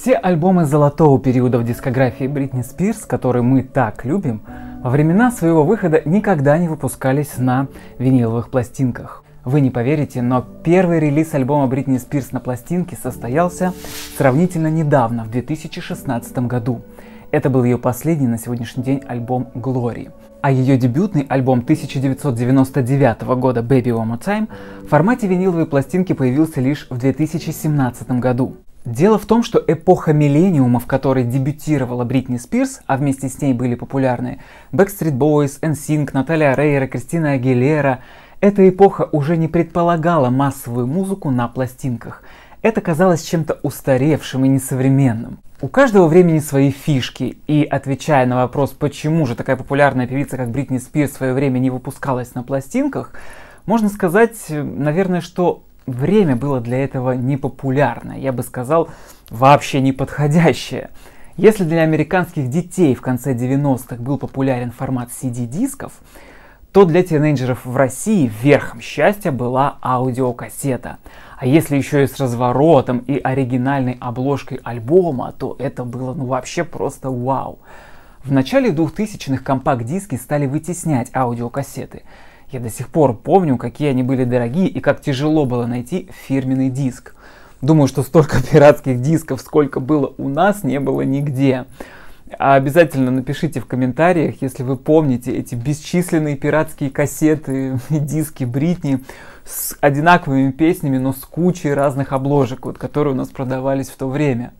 Все альбомы золотого периода в дискографии Бритни Спирс, которые мы так любим, во времена своего выхода никогда не выпускались на виниловых пластинках. Вы не поверите, но первый релиз альбома Бритни Спирс на пластинке состоялся сравнительно недавно, в 2016 году. Это был ее последний на сегодняшний день альбом «Глори». А ее дебютный альбом 1999 года «Baby One More Time» в формате виниловой пластинки появился лишь в 2017 году. Дело в том, что эпоха миллениума, в которой дебютировала Бритни Спирс, а вместе с ней были популярны Backstreet Boys, NSYNC, Наталья Рейра, Кристина Агилера, эта эпоха уже не предполагала массовую музыку на пластинках. Это казалось чем-то устаревшим и несовременным. У каждого времени свои фишки, и отвечая на вопрос, почему же такая популярная певица, как Бритни Спирс, в свое время не выпускалась на пластинках, можно сказать, э, наверное, что время было для этого непопулярное, я бы сказал, вообще неподходящее. Если для американских детей в конце 90-х был популярен формат CD-дисков, то для тинейджеров в России верхом счастья была аудиокассета. А если еще и с разворотом и оригинальной обложкой альбома, то это было ну вообще просто вау. В начале 2000-х компакт-диски стали вытеснять аудиокассеты – я до сих пор помню, какие они были дорогие и как тяжело было найти фирменный диск. Думаю, что столько пиратских дисков, сколько было у нас, не было нигде. А обязательно напишите в комментариях, если вы помните эти бесчисленные пиратские кассеты и диски Бритни с одинаковыми песнями, но с кучей разных обложек, вот, которые у нас продавались в то время.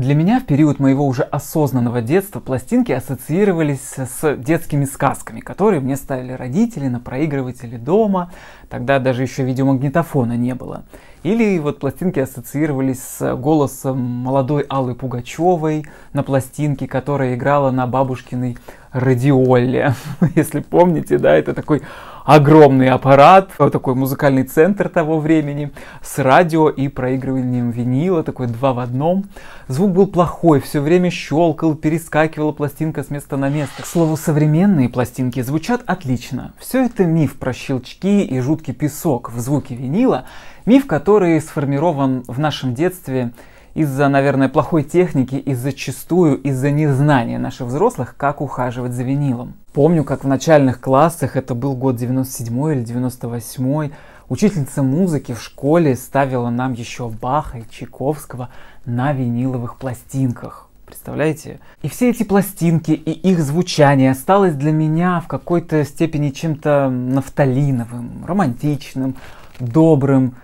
Для меня в период моего уже осознанного детства пластинки ассоциировались с детскими сказками, которые мне ставили родители на проигрывателе дома, тогда даже еще видеомагнитофона не было. Или вот пластинки ассоциировались с голосом молодой Аллы Пугачевой на пластинке, которая играла на бабушкиной радиоле. Если помните, да, это такой огромный аппарат, э, такой музыкальный центр того времени, с радио и проигрыванием винила, такой два в одном. Звук был плохой, все время щелкал, перескакивала пластинка с места на место. К слову, современные пластинки звучат отлично. Все это миф про щелчки и жуткий песок в звуке винила, миф, который сформирован в нашем детстве из-за, наверное, плохой техники и зачастую из-за незнания наших взрослых, как ухаживать за винилом. Помню, как в начальных классах, это был год 97 или 98, учительница музыки в школе ставила нам еще Баха и Чайковского на виниловых пластинках. Представляете? И все эти пластинки и их звучание осталось для меня в какой-то степени чем-то нафталиновым, романтичным, добрым,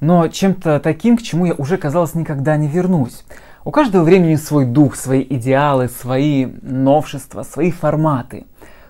но чем-то таким, к чему я уже, казалось, никогда не вернусь. У каждого времени свой дух, свои идеалы, свои новшества, свои форматы.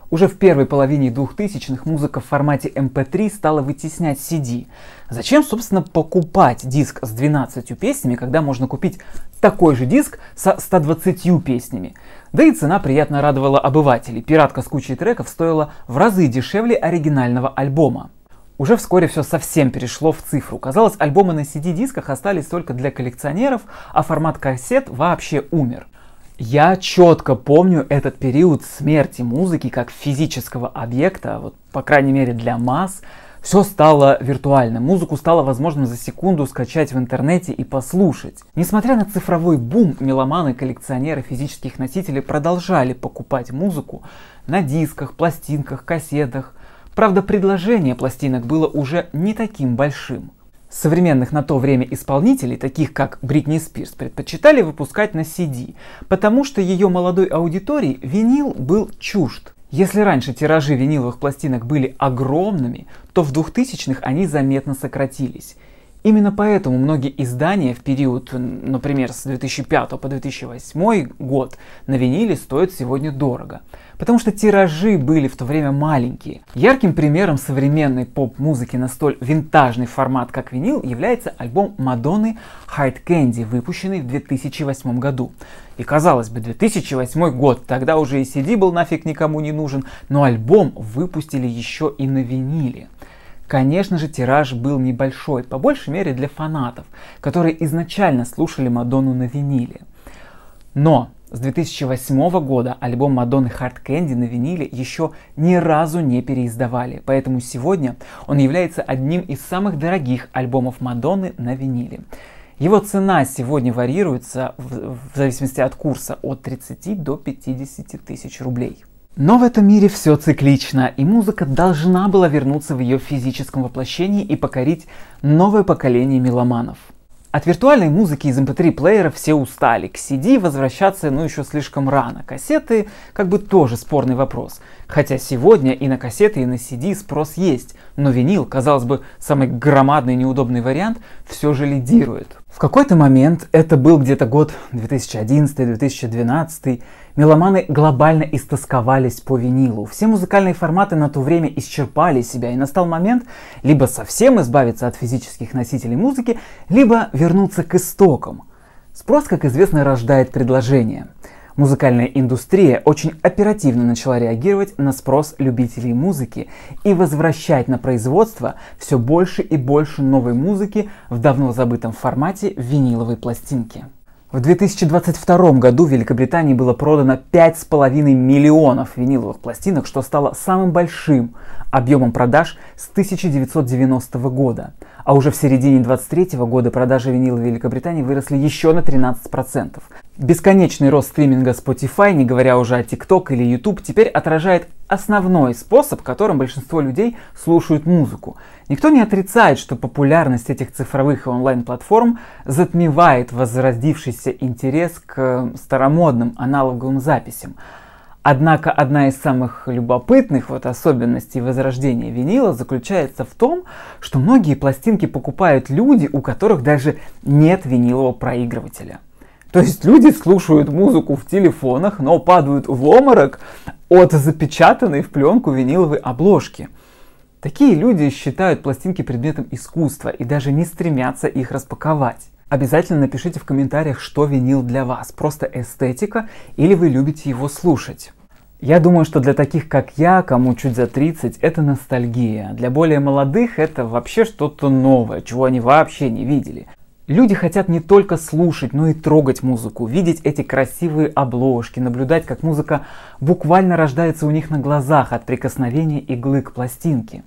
Уже в первой половине 2000-х музыка в формате MP3 эм стала вытеснять CD. Зачем, собственно, покупать диск с 12 песнями, когда можно купить такой же диск со 120 песнями? Да и цена приятно радовала обывателей. Пиратка с кучей треков стоила в разы дешевле оригинального альбома. Уже вскоре все совсем перешло в цифру. Казалось, альбомы на CD-дисках остались только для коллекционеров, а формат кассет вообще умер. Я четко помню этот период смерти музыки как физического объекта, вот по крайней мере для масс. Все стало виртуальным, музыку стало возможным за секунду скачать в интернете и послушать. Несмотря на цифровой бум, меломаны, коллекционеры физических носителей продолжали покупать музыку на дисках, пластинках, кассетах, Правда, предложение пластинок было уже не таким большим. Современных на то время исполнителей, таких как Бритни Спирс, предпочитали выпускать на CD, потому что ее молодой аудитории винил был чужд. Если раньше тиражи виниловых пластинок были огромными, то в 2000-х они заметно сократились. Именно поэтому многие издания в период, например, с 2005 по 2008 год на виниле стоят сегодня дорого потому что тиражи были в то время маленькие. Ярким примером современной поп-музыки на столь винтажный формат, как винил, является альбом Мадонны Hard Candy, выпущенный в 2008 году. И казалось бы, 2008 год, тогда уже и CD был нафиг никому не нужен, но альбом выпустили еще и на виниле. Конечно же, тираж был небольшой, по большей мере для фанатов, которые изначально слушали Мадонну на виниле. Но с 2008 года альбом Мадонны Hard Candy на виниле еще ни разу не переиздавали, поэтому сегодня он является одним из самых дорогих альбомов Мадонны на виниле. Его цена сегодня варьируется в, в зависимости от курса от 30 до 50 тысяч рублей. Но в этом мире все циклично, и музыка должна была вернуться в ее физическом воплощении и покорить новое поколение меломанов – от виртуальной музыки из MP3-плеера эм все устали. К CD возвращаться, ну, еще слишком рано. Кассеты как бы тоже спорный вопрос. Хотя сегодня и на кассеты, и на CD спрос есть. Но винил, казалось бы, самый громадный неудобный вариант, все же лидирует. В какой-то момент, это был где-то год 2011-2012, меломаны глобально истосковались по винилу. Все музыкальные форматы на то время исчерпали себя, и настал момент либо совсем избавиться от физических носителей музыки, либо вернуться к истокам. Спрос, как известно, рождает предложение – Музыкальная индустрия очень оперативно начала реагировать на спрос любителей музыки и возвращать на производство все больше и больше новой музыки в давно забытом формате виниловой пластинки. В 2022 году в Великобритании было продано 5,5 миллионов виниловых пластинок, что стало самым большим объемом продаж с 1990 года. А уже в середине 2023 года продажи винила в Великобритании выросли еще на 13%. Бесконечный рост стриминга Spotify, не говоря уже о TikTok или YouTube, теперь отражает основной способ, которым большинство людей слушают музыку. Никто не отрицает, что популярность этих цифровых и онлайн-платформ затмевает возродившийся интерес к старомодным аналоговым записям. Однако одна из самых любопытных вот особенностей возрождения винила заключается в том, что многие пластинки покупают люди, у которых даже нет винилового проигрывателя. То есть люди слушают музыку в телефонах, но падают в оморок от запечатанной в пленку виниловой обложки. Такие люди считают пластинки предметом искусства и даже не стремятся их распаковать. Обязательно напишите в комментариях, что винил для вас, просто эстетика или вы любите его слушать. Я думаю, что для таких, как я, кому чуть за 30, это ностальгия. Для более молодых это вообще что-то новое, чего они вообще не видели. Люди хотят не только слушать, но и трогать музыку, видеть эти красивые обложки, наблюдать, как музыка буквально рождается у них на глазах от прикосновения иглы к пластинке.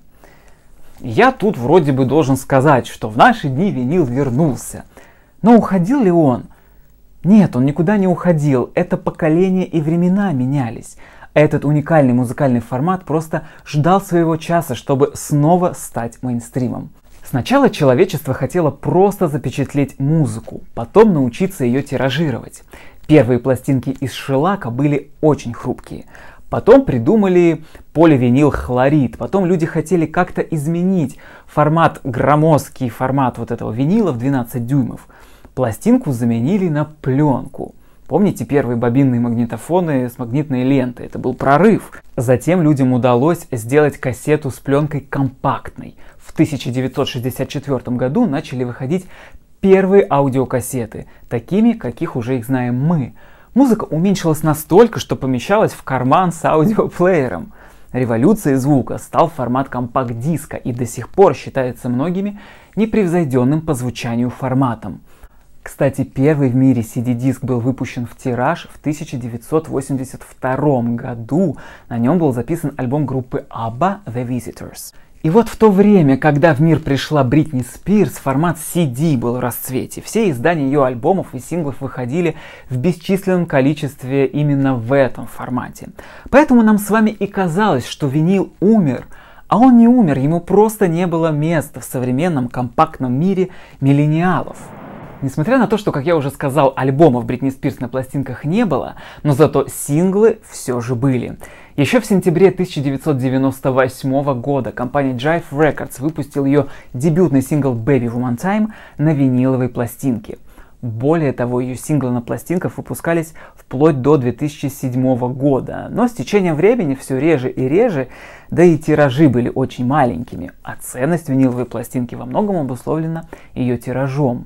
Я тут вроде бы должен сказать, что в наши дни винил вернулся. Но уходил ли он? Нет, он никуда не уходил. Это поколение и времена менялись. Этот уникальный музыкальный формат просто ждал своего часа, чтобы снова стать мейнстримом. Сначала человечество хотело просто запечатлеть музыку, потом научиться ее тиражировать. Первые пластинки из шелака были очень хрупкие. Потом придумали поливинил хлорид. Потом люди хотели как-то изменить формат, громоздкий формат вот этого винила в 12 дюймов. Пластинку заменили на пленку. Помните первые бобинные магнитофоны с магнитной лентой? Это был прорыв. Затем людям удалось сделать кассету с пленкой компактной. В 1964 году начали выходить первые аудиокассеты, такими, каких уже их знаем мы. Музыка уменьшилась настолько, что помещалась в карман с аудиоплеером. Революцией звука стал формат компакт-диска и до сих пор считается многими непревзойденным по звучанию форматом – кстати, первый в мире CD-диск был выпущен в тираж в 1982 году. На нем был записан альбом группы ABBA The Visitors. И вот в то время, когда в мир пришла Бритни Спирс, формат CD был в расцвете. Все издания ее альбомов и синглов выходили в бесчисленном количестве именно в этом формате. Поэтому нам с вами и казалось, что винил умер, а он не умер, ему просто не было места в современном компактном мире миллениалов. Несмотря на то, что, как я уже сказал, альбомов Бритни Спирс на пластинках не было, но зато синглы все же были. Еще в сентябре 1998 года компания Jive Records выпустила ее дебютный сингл Baby Woman Time на виниловой пластинке. Более того, ее синглы на пластинках выпускались вплоть до 2007 года, но с течением времени все реже и реже, да и тиражи были очень маленькими, а ценность виниловой пластинки во многом обусловлена ее тиражом.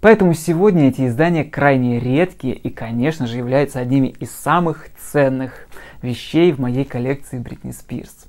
Поэтому сегодня эти издания крайне редкие и, конечно же, являются одними из самых ценных вещей в моей коллекции Бритни Спирс.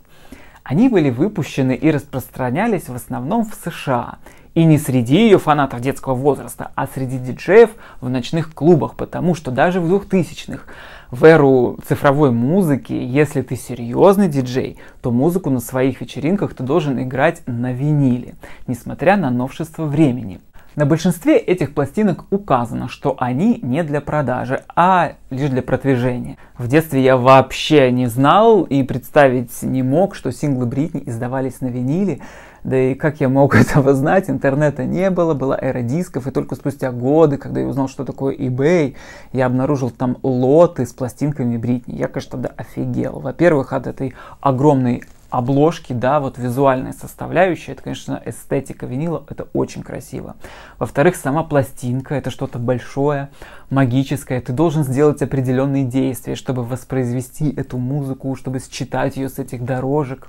Они были выпущены и распространялись в основном в США, и не среди ее фанатов детского возраста, а среди диджеев в ночных клубах, потому что даже в 2000-х, в эру цифровой музыки, если ты серьезный диджей, то музыку на своих вечеринках ты должен играть на виниле, несмотря на новшество времени. На большинстве этих пластинок указано, что они не для продажи, а лишь для продвижения. В детстве я вообще не знал и представить не мог, что синглы Бритни издавались на виниле, да и как я мог этого знать, интернета не было, была эра дисков, и только спустя годы, когда я узнал, что такое eBay, я обнаружил там лоты с пластинками Бритни. Я, конечно, тогда офигел. Во-первых, от этой огромной обложки, да, вот визуальная составляющая, это, конечно, эстетика винила, это очень красиво. Во-вторых, сама пластинка, это что-то большое, магическое, ты должен сделать определенные действия, чтобы воспроизвести эту музыку, чтобы считать ее с этих дорожек.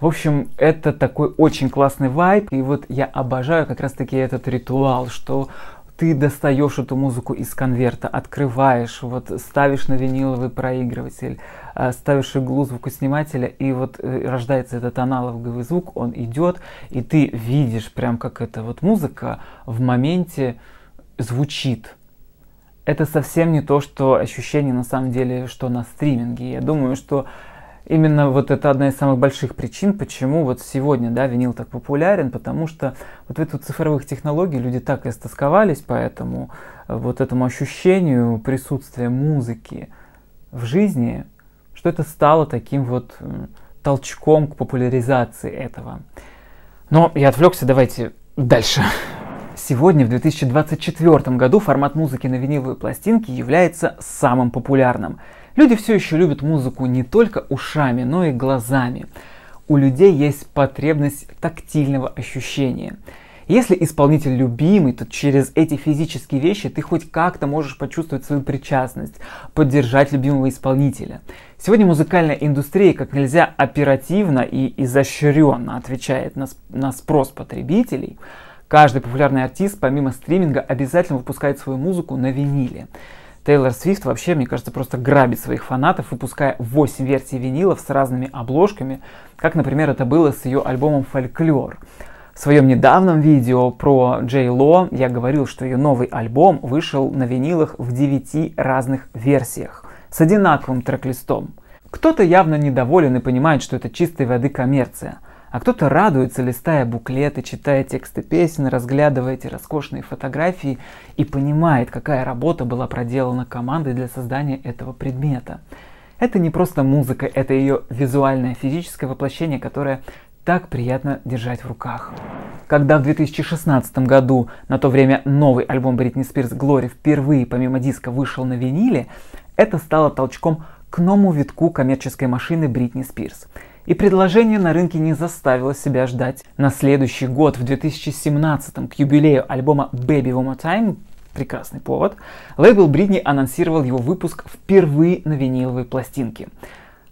В общем, это такой очень классный вайп, и вот я обожаю как раз-таки этот ритуал, что ты достаешь эту музыку из конверта, открываешь, вот ставишь на виниловый проигрыватель, э, ставишь иглу звукоснимателя, и вот э, рождается этот аналоговый звук, он идет, и ты видишь прям, как эта вот музыка в моменте звучит. Это совсем не то, что ощущение на самом деле, что на стриминге. Я думаю, что именно вот это одна из самых больших причин, почему вот сегодня, да, винил так популярен, потому что вот в эту цифровых технологий люди так истосковались по этому, э, вот этому ощущению присутствия музыки в жизни, что это стало таким вот толчком к популяризации этого. Но я отвлекся, давайте дальше. Сегодня, в 2024 году, формат музыки на виниловой пластинке является самым популярным – Люди все еще любят музыку не только ушами, но и глазами. У людей есть потребность тактильного ощущения. Если исполнитель любимый, то через эти физические вещи ты хоть как-то можешь почувствовать свою причастность, поддержать любимого исполнителя. Сегодня музыкальная индустрия как нельзя оперативно и изощренно отвечает на, на спрос потребителей. Каждый популярный артист помимо стриминга обязательно выпускает свою музыку на виниле. Тейлор Свифт вообще, мне кажется, просто грабит своих фанатов, выпуская 8 версий винилов с разными обложками, как, например, это было с ее альбомом «Фольклор». В своем недавнем видео про Джей Ло я говорил, что ее новый альбом вышел на винилах в 9 разных версиях с одинаковым трек-листом. Кто-то явно недоволен и понимает, что это чистой воды коммерция – а кто-то радуется, листая буклеты, читая тексты песен, разглядывая эти роскошные фотографии и понимает, какая работа была проделана командой для создания этого предмета. Это не просто музыка, это ее визуальное физическое воплощение, которое так приятно держать в руках. Когда в 2016 году, на то время новый альбом Бритни Спирс «Глори» впервые помимо диска вышел на виниле, это стало толчком к новому витку коммерческой машины Бритни Спирс – и предложение на рынке не заставило себя ждать. На следующий год, в 2017, к юбилею альбома Baby One More Time, прекрасный повод, лейбл Бридни анонсировал его выпуск впервые на виниловой пластинке.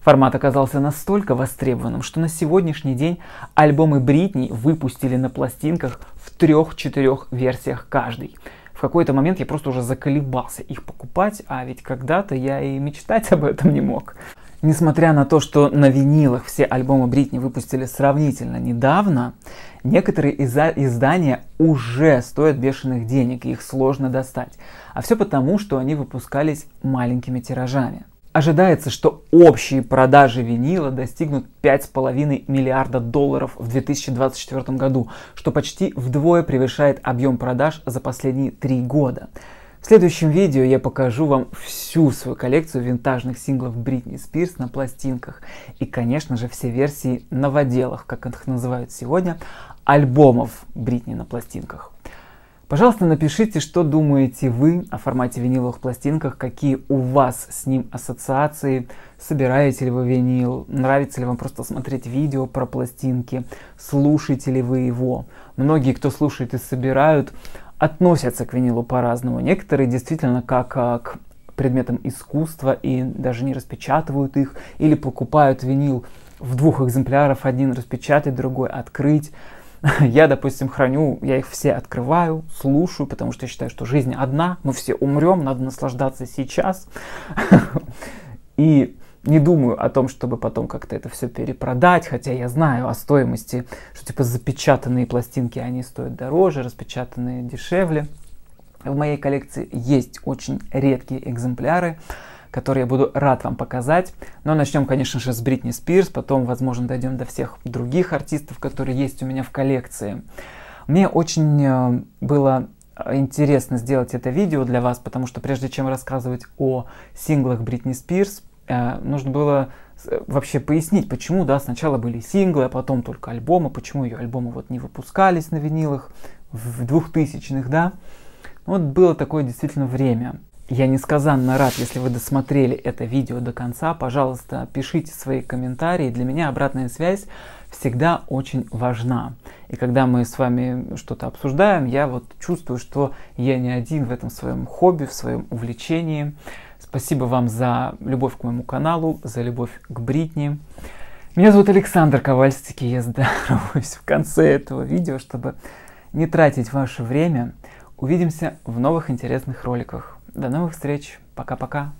Формат оказался настолько востребованным, что на сегодняшний день альбомы Бритни выпустили на пластинках в трех-четырех версиях каждый. В какой-то момент я просто уже заколебался их покупать, а ведь когда-то я и мечтать об этом не мог. Несмотря на то, что на винилах все альбомы Бритни выпустили сравнительно недавно, некоторые изда- издания уже стоят бешеных денег, и их сложно достать. А все потому, что они выпускались маленькими тиражами. Ожидается, что общие продажи винила достигнут 5,5 миллиарда долларов в 2024 году, что почти вдвое превышает объем продаж за последние три года. В следующем видео я покажу вам всю свою коллекцию винтажных синглов Бритни Спирс на пластинках и, конечно же, все версии новоделов, как их называют сегодня, альбомов Бритни на пластинках. Пожалуйста, напишите, что думаете вы о формате виниловых пластинках, какие у вас с ним ассоциации, собираете ли вы винил, нравится ли вам просто смотреть видео про пластинки, слушаете ли вы его. Многие, кто слушает и собирают, относятся к винилу по-разному. Некоторые действительно как а, к предметам искусства и даже не распечатывают их или покупают винил в двух экземплярах, один распечатать, другой открыть. Я, допустим, храню, я их все открываю, слушаю, потому что я считаю, что жизнь одна, мы все умрем, надо наслаждаться сейчас. И не думаю о том, чтобы потом как-то это все перепродать, хотя я знаю о стоимости, что типа запечатанные пластинки, они стоят дороже, распечатанные дешевле. В моей коллекции есть очень редкие экземпляры, которые я буду рад вам показать. Но начнем, конечно же, с Бритни Спирс, потом, возможно, дойдем до всех других артистов, которые есть у меня в коллекции. Мне очень э, было интересно сделать это видео для вас, потому что прежде чем рассказывать о синглах Бритни Спирс, Э, нужно было э, вообще пояснить, почему, да, сначала были синглы, а потом только альбомы, почему ее альбомы вот не выпускались на винилах в 2000-х, да. Вот было такое действительно время. Я несказанно рад, если вы досмотрели это видео до конца. Пожалуйста, пишите свои комментарии. Для меня обратная связь всегда очень важна. И когда мы с вами что-то обсуждаем, я вот чувствую, что я не один в этом своем хобби, в своем увлечении. Спасибо вам за любовь к моему каналу, за любовь к Бритни. Меня зовут Александр Ковальский, я здороваюсь в конце этого видео, чтобы не тратить ваше время. Увидимся в новых интересных роликах. До новых встреч. Пока-пока.